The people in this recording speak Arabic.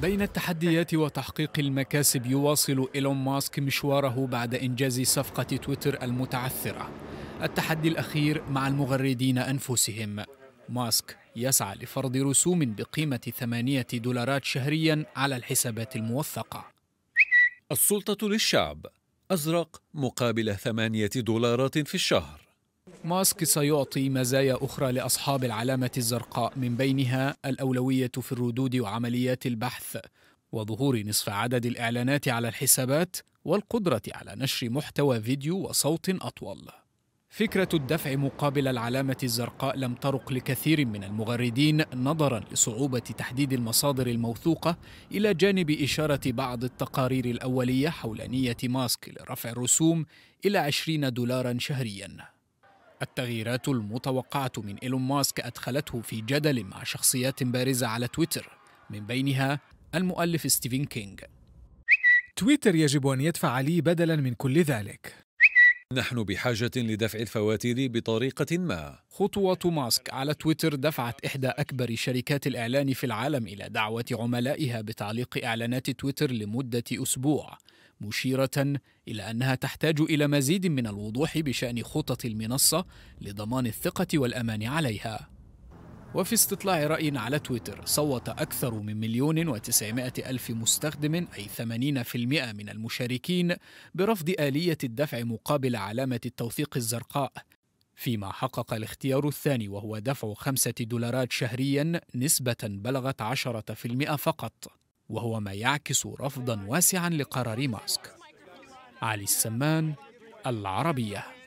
بين التحديات وتحقيق المكاسب يواصل إيلون ماسك مشواره بعد إنجاز صفقة تويتر المتعثرة التحدي الأخير مع المغردين أنفسهم ماسك يسعى لفرض رسوم بقيمة ثمانية دولارات شهريا على الحسابات الموثقة السلطة للشعب أزرق مقابل ثمانية دولارات في الشهر ماسك سيعطي مزايا أخرى لأصحاب العلامة الزرقاء من بينها الأولوية في الردود وعمليات البحث وظهور نصف عدد الإعلانات على الحسابات والقدرة على نشر محتوى فيديو وصوت أطول. فكرة الدفع مقابل العلامة الزرقاء لم ترق لكثير من المغردين نظرا لصعوبة تحديد المصادر الموثوقة إلى جانب إشارة بعض التقارير الأولية حول نية ماسك لرفع الرسوم إلى 20 دولارا شهريا. التغييرات المتوقعة من إيلون ماسك أدخلته في جدل مع شخصيات بارزة على تويتر من بينها المؤلف ستيفن كينج تويتر يجب أن يدفع لي بدلا من كل ذلك نحن بحاجة لدفع الفواتير بطريقة ما خطوة ماسك على تويتر دفعت إحدى أكبر شركات الإعلان في العالم إلى دعوة عملائها بتعليق إعلانات تويتر لمدة أسبوع مشيرة إلى أنها تحتاج إلى مزيد من الوضوح بشأن خطط المنصة لضمان الثقة والأمان عليها وفي استطلاع رأي على تويتر صوت أكثر من مليون وتسعمائة ألف مستخدم أي 80% من المشاركين برفض آلية الدفع مقابل علامة التوثيق الزرقاء فيما حقق الاختيار الثاني وهو دفع خمسة دولارات شهريا نسبة بلغت 10% فقط وهو ما يعكس رفضا واسعا لقرار ماسك علي السمان العربيه